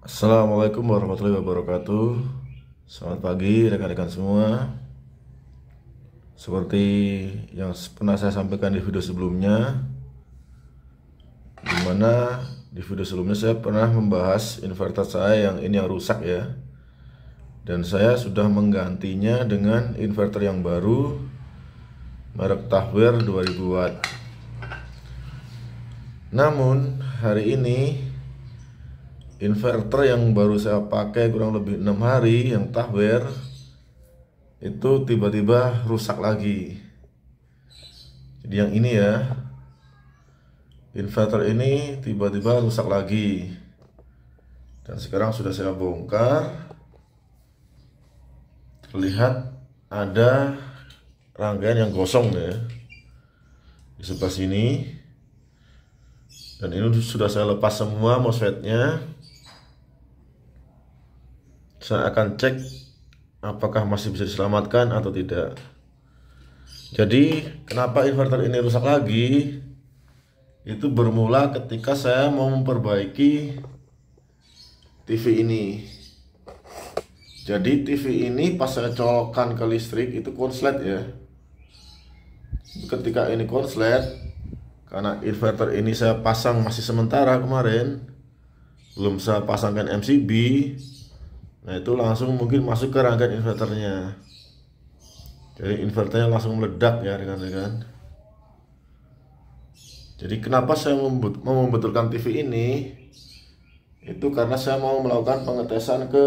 Assalamualaikum warahmatullahi wabarakatuh Selamat pagi rekan-rekan semua Seperti yang pernah saya sampaikan di video sebelumnya Dimana di video sebelumnya saya pernah membahas inverter saya yang ini yang rusak ya Dan saya sudah menggantinya dengan inverter yang baru Merek Tahwer 2000 Watt Namun hari ini inverter yang baru saya pakai kurang lebih enam hari yang tahwer itu tiba-tiba rusak lagi jadi yang ini ya inverter ini tiba-tiba rusak lagi dan sekarang sudah saya bongkar terlihat ada rangkaian yang kosong ya di sebelah sini dan ini sudah saya lepas semua MOSFETnya saya akan cek apakah masih bisa diselamatkan atau tidak jadi kenapa inverter ini rusak lagi itu bermula ketika saya mau memperbaiki TV ini jadi TV ini pas saya colokan ke listrik itu konslet ya ketika ini konslet karena inverter ini saya pasang masih sementara kemarin belum saya pasangkan MCB Nah itu langsung mungkin masuk ke rangkaian inverternya. Jadi inverternya langsung meledak ya rekan-rekan. Jadi kenapa saya mau membetulkan TV ini? Itu karena saya mau melakukan pengetesan ke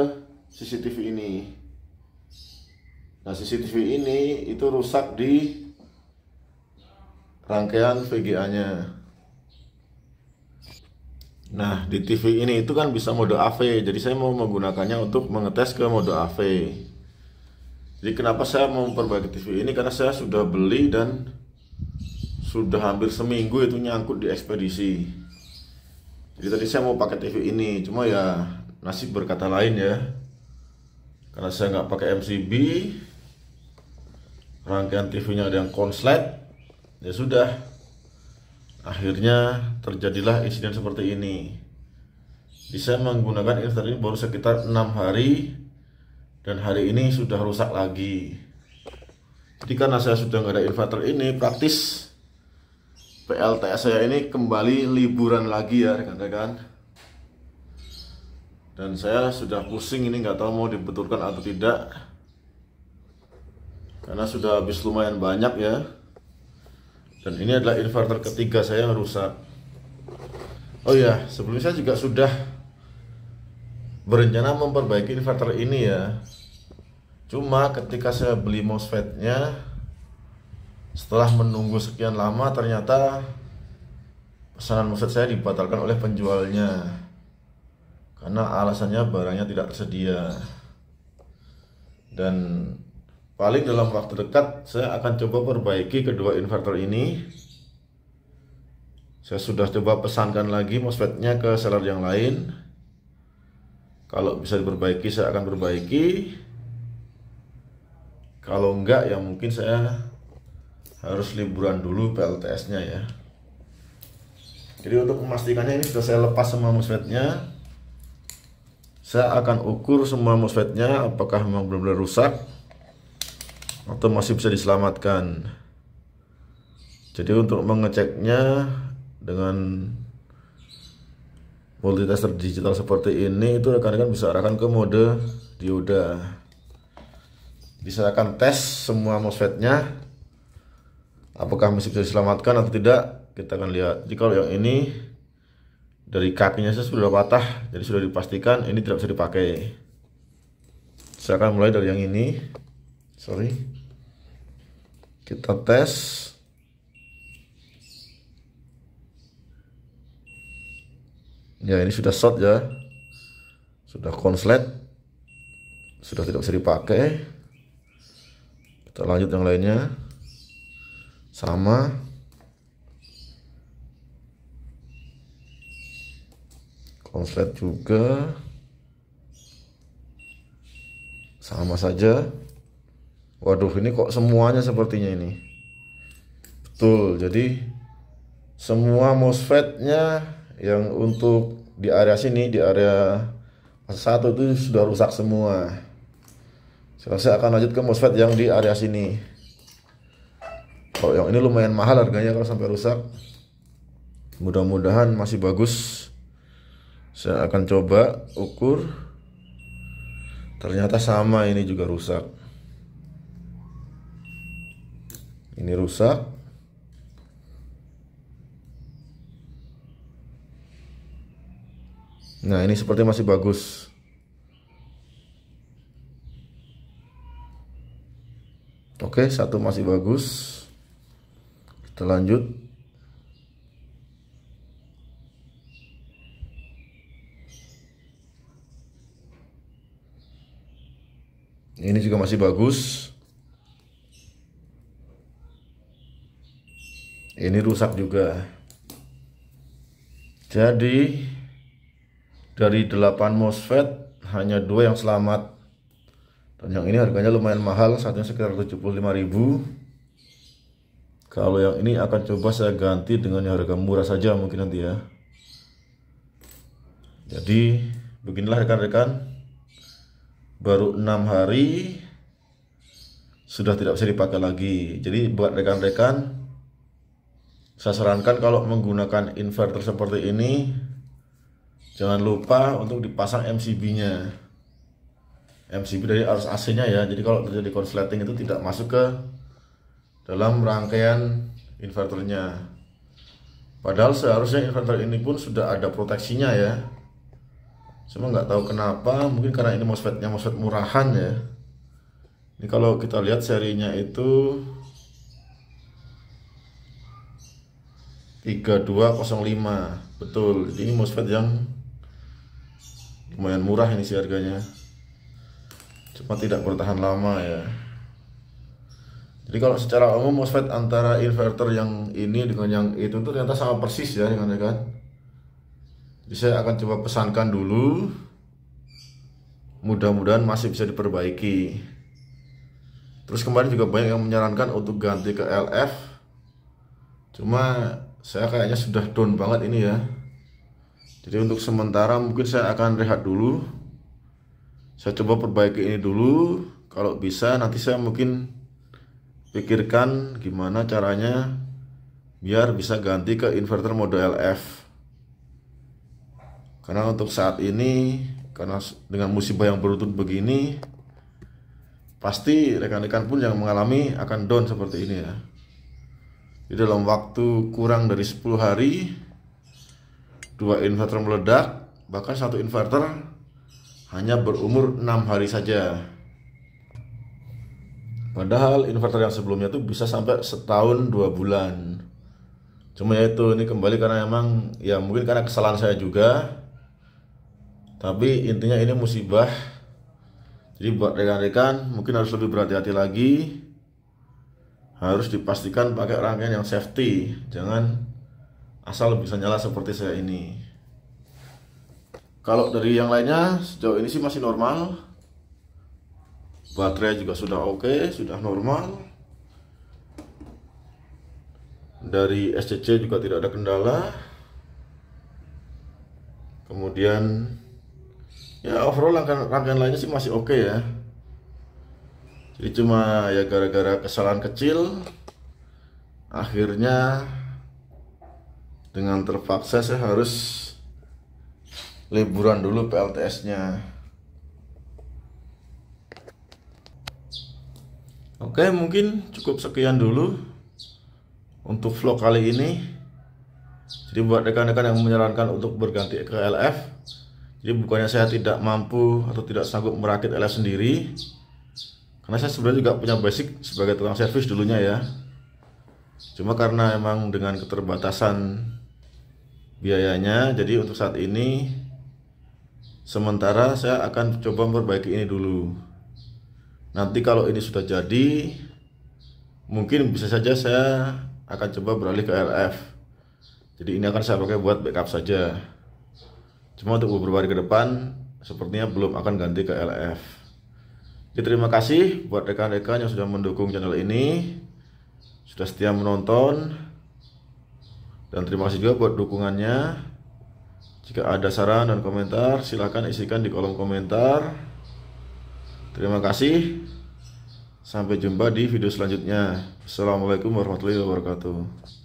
CCTV ini. Nah CCTV ini itu rusak di rangkaian VGA-nya. Nah, di TV ini itu kan bisa mode AV, jadi saya mau menggunakannya untuk mengetes ke mode AV. Jadi kenapa saya mau memperbaiki TV ini? Karena saya sudah beli dan sudah hampir seminggu itu nyangkut di ekspedisi. Jadi tadi saya mau pakai TV ini, cuma ya nasib berkata lain ya. Karena saya nggak pakai MCB, rangkaian TV-nya ada yang konslet, ya sudah Akhirnya terjadilah insiden seperti ini. Bisa menggunakan inverter ini baru sekitar enam hari dan hari ini sudah rusak lagi. Jadi karena saya sudah nggak ada inverter ini, praktis PLTS saya ini kembali liburan lagi ya rekan-rekan. Dan saya sudah pusing ini nggak tahu mau dibetulkan atau tidak. Karena sudah habis lumayan banyak ya dan ini adalah inverter ketiga saya yang rusak oh ya sebelumnya saya juga sudah berencana memperbaiki inverter ini ya cuma ketika saya beli MOSFETnya setelah menunggu sekian lama ternyata pesanan MOSFET saya dibatalkan oleh penjualnya karena alasannya barangnya tidak tersedia dan paling dalam waktu dekat saya akan coba perbaiki kedua inverter ini saya sudah coba pesankan lagi MOSFETnya ke seller yang lain kalau bisa diperbaiki saya akan perbaiki kalau enggak ya mungkin saya harus liburan dulu PLTS nya ya jadi untuk memastikannya ini sudah saya lepas semua MOSFETnya saya akan ukur semua MOSFETnya apakah memang benar-benar rusak atau masih bisa diselamatkan. Jadi untuk mengeceknya dengan multitester digital seperti ini itu rekan-rekan bisa arahkan ke mode dioda. Bisa akan tes semua mosfetnya apakah masih bisa diselamatkan atau tidak kita akan lihat. Jadi kalau yang ini dari kakinya saya sudah patah, jadi sudah dipastikan ini tidak bisa dipakai. Saya akan mulai dari yang ini. Sorry. Kita tes. Ya ini sudah short ya. Sudah konslet. Sudah tidak bisa dipakai. Kita lanjut yang lainnya. Sama. Konslet juga. Sama saja. Waduh, ini kok semuanya sepertinya ini. Betul. Jadi semua MOSFET-nya yang untuk di area sini, di area satu itu sudah rusak semua. Saya akan lanjut ke MOSFET yang di area sini. Kalau yang ini lumayan mahal harganya kalau sampai rusak. Mudah-mudahan masih bagus. Saya akan coba ukur. Ternyata sama ini juga rusak. ini rusak nah ini seperti masih bagus oke satu masih bagus kita lanjut ini juga masih bagus ini rusak juga jadi dari 8 MOSFET hanya dua yang selamat dan yang ini harganya lumayan mahal satunya sekitar 75.000 kalau yang ini akan coba saya ganti dengan yang harga murah saja mungkin nanti ya jadi beginilah rekan-rekan baru enam hari sudah tidak bisa dipakai lagi jadi buat rekan-rekan saya sarankan kalau menggunakan inverter seperti ini jangan lupa untuk dipasang MCB-nya. MCB dari arus AC-nya ya. Jadi kalau terjadi konsleting itu tidak masuk ke dalam rangkaian inverternya. Padahal seharusnya inverter ini pun sudah ada proteksinya ya. Cuma nggak tahu kenapa, mungkin karena ini MOSFET-nya MOSFET murahan ya. Ini kalau kita lihat serinya itu 3205 betul jadi ini MOSFET yang lumayan murah ini sih harganya cuma tidak bertahan lama ya jadi kalau secara umum MOSFET antara inverter yang ini dengan yang itu tuh ternyata sama persis ya dengan ya kan jadi saya akan coba pesankan dulu mudah-mudahan masih bisa diperbaiki terus kemarin juga banyak yang menyarankan untuk ganti ke LF cuma saya kayaknya sudah down banget ini ya jadi untuk sementara mungkin saya akan rehat dulu saya coba perbaiki ini dulu kalau bisa nanti saya mungkin pikirkan gimana caranya biar bisa ganti ke inverter mode LF karena untuk saat ini karena dengan musibah yang beruntun begini pasti rekan-rekan pun yang mengalami akan down seperti ini ya di dalam waktu kurang dari 10 hari dua inverter meledak bahkan satu inverter hanya berumur enam hari saja padahal inverter yang sebelumnya itu bisa sampai setahun dua bulan cuma ya itu ini kembali karena emang ya mungkin karena kesalahan saya juga tapi intinya ini musibah jadi buat rekan-rekan mungkin harus lebih berhati-hati lagi harus dipastikan pakai rangkaian yang safety jangan asal bisa nyala seperti saya ini kalau dari yang lainnya sejauh ini sih masih normal baterai juga sudah oke okay, sudah normal dari SCC juga tidak ada kendala kemudian ya overall rangkaian, lainnya sih masih oke okay ya jadi cuma ya gara-gara kesalahan kecil akhirnya dengan terpaksa saya harus liburan dulu PLTS nya Oke mungkin cukup sekian dulu untuk vlog kali ini jadi buat rekan-rekan yang menyarankan untuk berganti ke LF jadi bukannya saya tidak mampu atau tidak sanggup merakit LF sendiri karena saya sebenarnya juga punya basic sebagai tukang servis dulunya ya cuma karena emang dengan keterbatasan biayanya jadi untuk saat ini sementara saya akan coba memperbaiki ini dulu nanti kalau ini sudah jadi mungkin bisa saja saya akan coba beralih ke LF. jadi ini akan saya pakai buat backup saja cuma untuk beberapa hari ke depan sepertinya belum akan ganti ke LF terima kasih buat rekan-rekan yang sudah mendukung channel ini, sudah setia menonton, dan terima kasih juga buat dukungannya. Jika ada saran dan komentar, silahkan isikan di kolom komentar. Terima kasih. Sampai jumpa di video selanjutnya. Assalamualaikum warahmatullahi wabarakatuh.